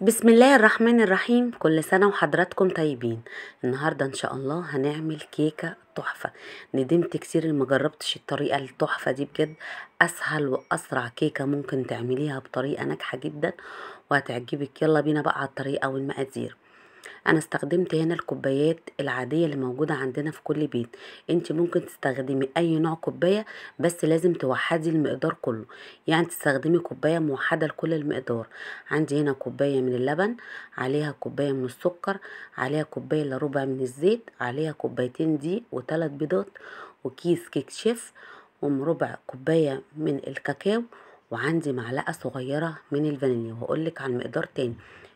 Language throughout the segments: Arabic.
بسم الله الرحمن الرحيم كل سنة وحضراتكم طيبين النهاردة ان شاء الله هنعمل كيكة تحفة ندمت كتير اللي مجربتش الطريقة التحفة دي بجد اسهل واسرع كيكة ممكن تعمليها بطريقة ناجحة جدا وهتعجبك يلا بينا بقى على الطريقة والمقادير انا استخدمت هنا الكوبايات العاديه اللي موجوده عندنا في كل بيت انت ممكن تستخدمي اي نوع كوبايه بس لازم توحدي المقدار كله يعني تستخدمي كوبايه موحده لكل المقدار عندي هنا كوبايه من اللبن عليها كوبايه من السكر عليها كوبايه الا ربع من الزيت عليها كوبايتين دي وثلاث بيضات وكيس كيك شيف ومربع كوبايه من الكاكاو وعندي معلقه صغيره من الفانيليا لك على المقدار تاني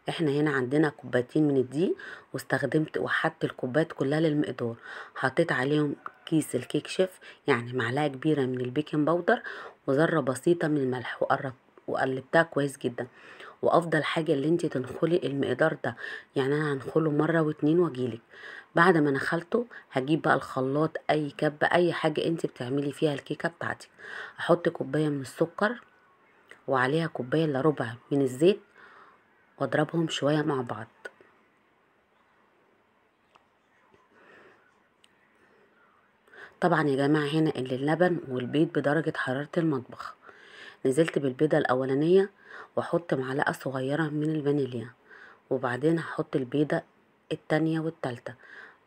احنا هنا عندنا كوبايتين من الدقيق واستخدمت وحدت الكوبايات كلها للمقدار حطيت عليهم كيس الكيك شيف يعني معلقه كبيره من البيكنج باودر وذره بسيطه من الملح وقرب وقلبتها كويس جدا وافضل حاجه اللي انت تنخلي المقدار ده يعني انا هنخله مره واتنين واجيلك بعد ما نخلته هجيب بقى الخلاط اي كبه اي حاجه انت بتعملي فيها الكيكه بتاعتك احط كوبايه من السكر وعليها كوبايه الا ربع من الزيت واضربهم شوية مع بعض طبعا يا جماعة هنا اللي اللبن والبيض بدرجة حرارة المطبخ نزلت بالبيضة الأولانية واحط معلقة صغيرة من الفانيليا وبعدين هحط البيضة التانية والتالتة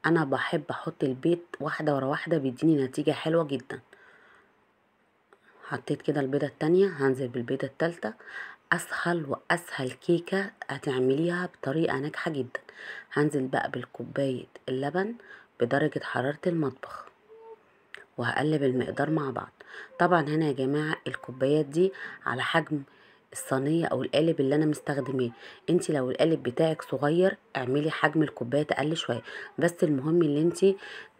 أنا بحب أحط البيض واحدة ورا واحدة بيديني نتيجة حلوة جدا حطيت كده البيضة التانية هنزل بالبيضة التالتة اسهل واسهل كيكه هتعمليها بطريقه ناجحه جدا هنزل بقى بالكوبايه اللبن بدرجه حراره المطبخ وهقلب المقدار مع بعض طبعا هنا يا جماعه الكوبايات دي على حجم الصينيه او القالب اللي انا مستخدماه انت لو القالب بتاعك صغير اعملي حجم الكوبايه اقل شويه بس المهم ان انت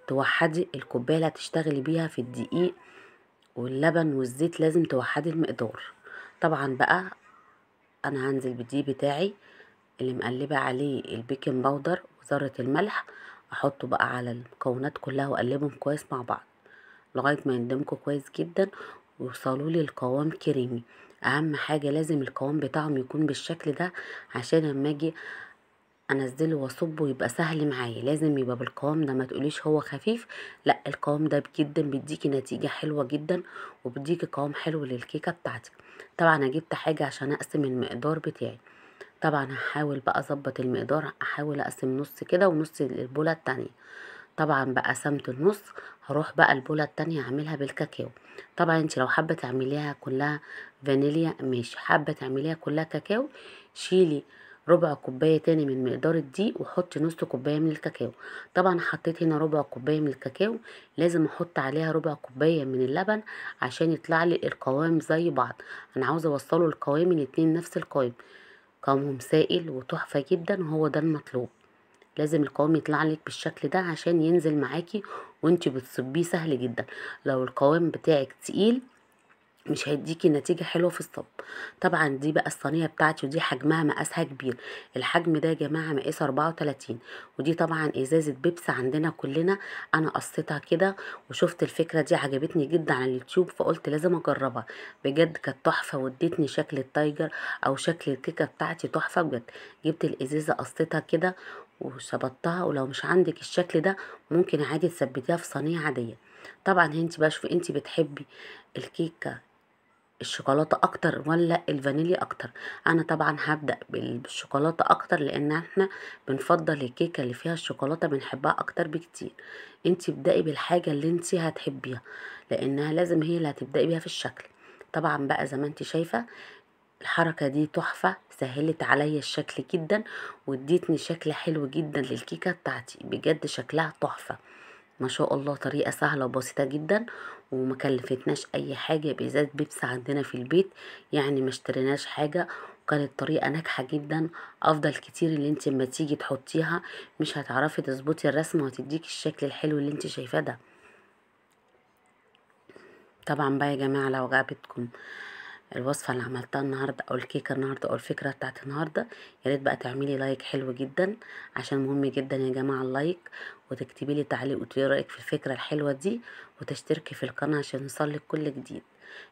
توحدي الكوبايه اللي هتشتغلي بيها في الدقيق واللبن والزيت لازم توحدي المقدار طبعا بقى انا هنزل بدي بتاعي اللي مقلبه عليه البيكنج باودر وذره الملح احطه بقى على المكونات كلها واقلبهم كويس مع بعض لغايه ما يندمجوا كويس جدا ويوصلوا لي القوام كريمي اهم حاجه لازم القوام بتاعهم يكون بالشكل ده عشان اما اجي انزله واصبه يبقى سهل معايا لازم يبقى بالقوام ده ما تقوليش هو خفيف لا القوام ده جدا بيديكي نتيجه حلوه جدا وبيديكي قوام حلو للكيكه بتاعتك طبعا انا جبت حاجه عشان اقسم المقدار بتاعي طبعا هحاول بقى اظبط المقدار احاول اقسم نص كده ونص البوله التانية طبعا بقى قسمت النص هروح بقى البوله التانية اعملها بالكاكاو طبعا انت لو حابه تعمليها كلها فانيليا ماشي حابه تعمليها كلها كاكاو شيلي ربع كوباية تاني من مقدار الدقيق وحط نص كوباية من الكاكاو طبعا حطيت هنا ربع كوباية من الكاكاو لازم احط عليها ربع كوباية من اللبن عشان يطلع لي القوام زي بعض انا عاوزة اوصله القوام الاتنين نفس القوام قوامهم سائل وتحفة جدا وهو ده المطلوب لازم القوام يطلع لك بالشكل ده عشان ينزل معاكي وانت بتصبيه سهل جدا لو القوام بتاعك تقيل مش هيديكي نتيجة حلوة في الصب طبعا دي بقى الصينية بتاعتي ودي حجمها مقاسها كبير الحجم ده يا جماعة مقاس 34 ودي طبعا ازازة بيبس عندنا كلنا انا قصيتها كده وشفت الفكرة دي عجبتني جدا على اليوتيوب فقلت لازم اجربها بجد كانت تحفة واديتني شكل التايجر او شكل الكيكة بتاعتي تحفة بجد جبت الازازة قصيتها كده وثبتها ولو مش عندك الشكل ده ممكن عادي تثبتيها في صينية عادية طبعا انت بقى شوفي انت بتحبي الكيكه الشوكولاته اكتر ولا الفانيليا اكتر انا طبعا هبدا بالشوكولاته اكتر لان احنا بنفضل الكيكه اللي فيها الشوكولاته بنحبها اكتر بكتير انت ابدأي بالحاجه اللي انت هتحبيها لانها لازم هي اللي هتبدأي بيها في الشكل طبعا بقى زي ما انت شايفه الحركه دي تحفه سهلت عليا الشكل جدا واديتني شكل حلو جدا للكيكه بتاعتي بجد شكلها تحفه ما شاء الله طريقة سهلة وبسيطة جدا وما كلفتناش اي حاجة بالذات بيبس عندنا في البيت يعني ما اشتريناش حاجة وكانت طريقة ناجحة جدا افضل كتير اللي انت اما تيجي تحطيها مش هتعرفي تظبطي الرسمة وتديك الشكل الحلو اللي انت شايفاه ده طبعا بقى يا جماعة لو عجبتكم الوصفه اللي عملتها النهارده او الكيكه النهارده او الفكره بتاعت النهارده ياريت بقى تعملي لايك حلو جدا عشان مهم جدا يا جماعه اللايك وتكتبي لي تعليق وتقولي رايك في الفكره الحلوه دي وتشتركي في القناه عشان يوصلك كل جديد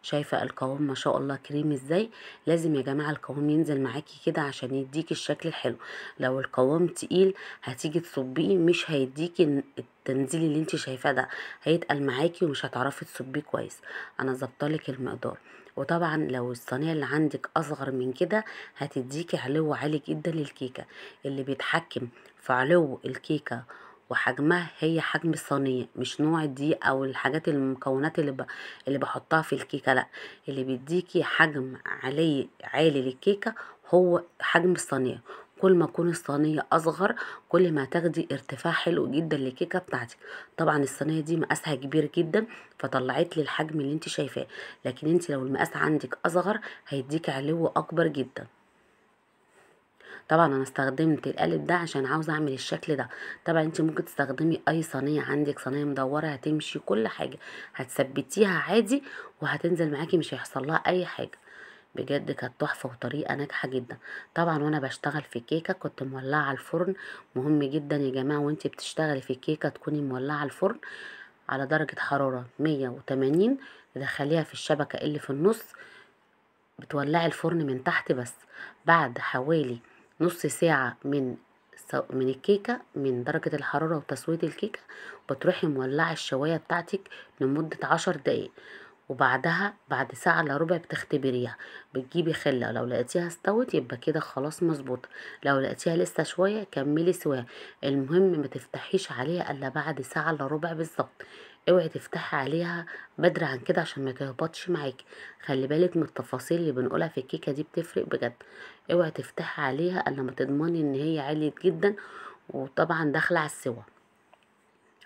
شايفه القوام ما شاء الله كريم ازاي لازم يا جماعه القوام ينزل معاكي كده عشان يديكي الشكل الحلو لو القوام تقيل هتيجي تصبيه مش هيديكي التنزيل اللي انت شايفاه ده هيتقل معاكي ومش هتعرفي تصبيه كويس انا ظبطلك المقدار وطبعا لو الصينيه اللي عندك اصغر من كده هتديكي علو عالي جدا للكيكه اللي بيتحكم في علو الكيكه وحجمها هي حجم الصينيه مش نوع الدقيق او الحاجات المكونات اللي ب... اللي بحطها في الكيكه لا اللي بيديكي حجم علي عالي للكيكه هو حجم الصينيه كل ما تكون الصينيه اصغر كل ما تاخدي ارتفاع حلو جدا للكيكه بتاعتك طبعا الصينيه دي مقاسها كبير جدا فطلعت لي الحجم اللي انت شايفاه لكن انت لو المقاس عندك اصغر هيديك علو اكبر جدا طبعا انا استخدمت القالب ده عشان عاوزه اعمل الشكل ده طبعا انت ممكن تستخدمي اي صينيه عندك صينيه مدوره هتمشي كل حاجه هتثبتيها عادي وهتنزل معاكي مش هيحصل لها اي حاجه بجد كانت تحفه وطريقه ناجحه جدا طبعا وانا بشتغل في كيكة كنت مولعه على الفرن مهم جدا يا جماعه وانت بتشتغلي في الكيكه تكوني مولعه على الفرن على درجه حراره 180 تدخليها في الشبكه اللي في النص بتولعي الفرن من تحت بس بعد حوالي نص ساعه من من الكيكه من درجه الحراره وتسويه الكيكه بتروحي مولعه الشوايه بتاعتك لمده عشر دقايق وبعدها بعد ساعة الا ربع بتختبريها بتجيبي خلة لو لقيتيها استوت يبقى كده خلاص مظبوطة لو لقيتيها لسه شوية كملي سواها المهم ما تفتحيش عليها الا بعد ساعة الا ربع بالظبط اوعي تفتحي عليها بدري عن كده عشان ما تهبطش معاكي خلي بالك من التفاصيل اللي بنقولها في الكيكه دي بتفرق بجد اوعي تفتحي عليها الا ما تضمني ان هي عليت جدا وطبعا داخله على السوا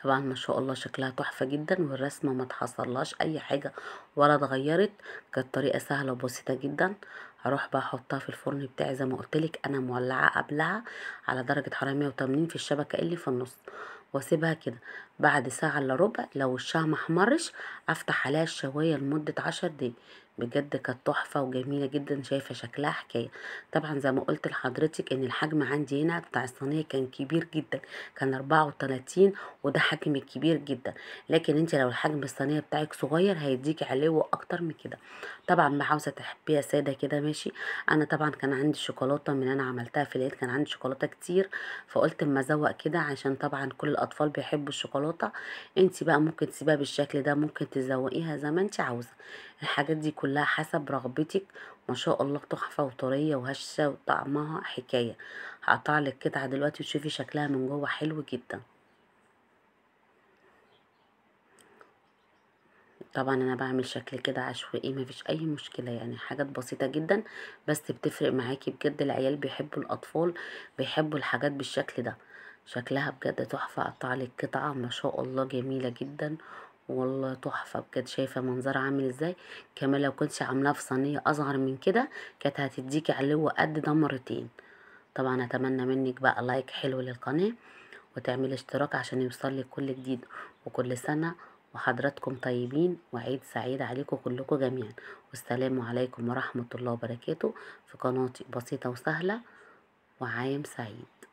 طبعا ما شاء الله شكلها تحفة جدا والرسمة ما تحصلهاش اي حاجة ولا اتغيرت كانت طريقة سهلة وبسيطة جدا هروح بقى احطها في الفرن بتاعي زي ما قلتلك انا مولعة قبلها على درجة حرارة 180 في الشبكة اللي في النص واسيبها كده بعد ساعة الا ربع لو وشها محمرش افتح عليها الشواية لمدة عشر دقايق بجد كانت تحفة وجميلة جدا شايفة شكلها حكاية طبعا زي ما قلت لحضرتك ان الحجم عندي هنا بتاع الصينية كان كبير جدا كان 34 وده حجم كبير جدا لكن انت لو الحجم الصينية بتاعك صغير هيديكي علو اكتر من كده طبعا ما عاوزة تحبيها سادة كده ماشي انا طبعا كان عندي شوكولاتة من انا عملتها في العيد كان عندي شوكولاتة كتير فقلت اما ازوق كده عشان طبعا كل الاطفال بيحبوا الشوكولاتة السلطة انت بقى ممكن تسيبها بالشكل ده ممكن تزوقيها زي ما انت عاوزة الحاجات دي كلها حسب رغبتك ما شاء الله تحفة وطرية وهشة وطعمها حكاية هقطع لك قطعة دلوقتي وتشوفي شكلها من جوه حلو جدا طبعا انا بعمل شكل كده عشوائي مفيش اي مشكله يعني حاجات بسيطه جدا بس بتفرق معاكي بجد العيال بيحبوا الاطفال بيحبوا الحاجات بالشكل ده شكلها بجد تحفة قطعلك قطعة ما شاء الله جميلة جدا والله تحفة بجد شايفة منظرها عامل ازاي كمان لو كنتش عاملاها في صينية اصغر من كده كانت هتديكي علوة قد ده مرتين طبعا اتمنى منك بقى لايك حلو للقناة وتعمل اشتراك عشان يوصلك كل جديد وكل سنة وحضراتكم طيبين وعيد سعيد عليكم كلكم جميعا والسلام عليكم ورحمة الله وبركاته في قناتي بسيطة وسهلة وعام سعيد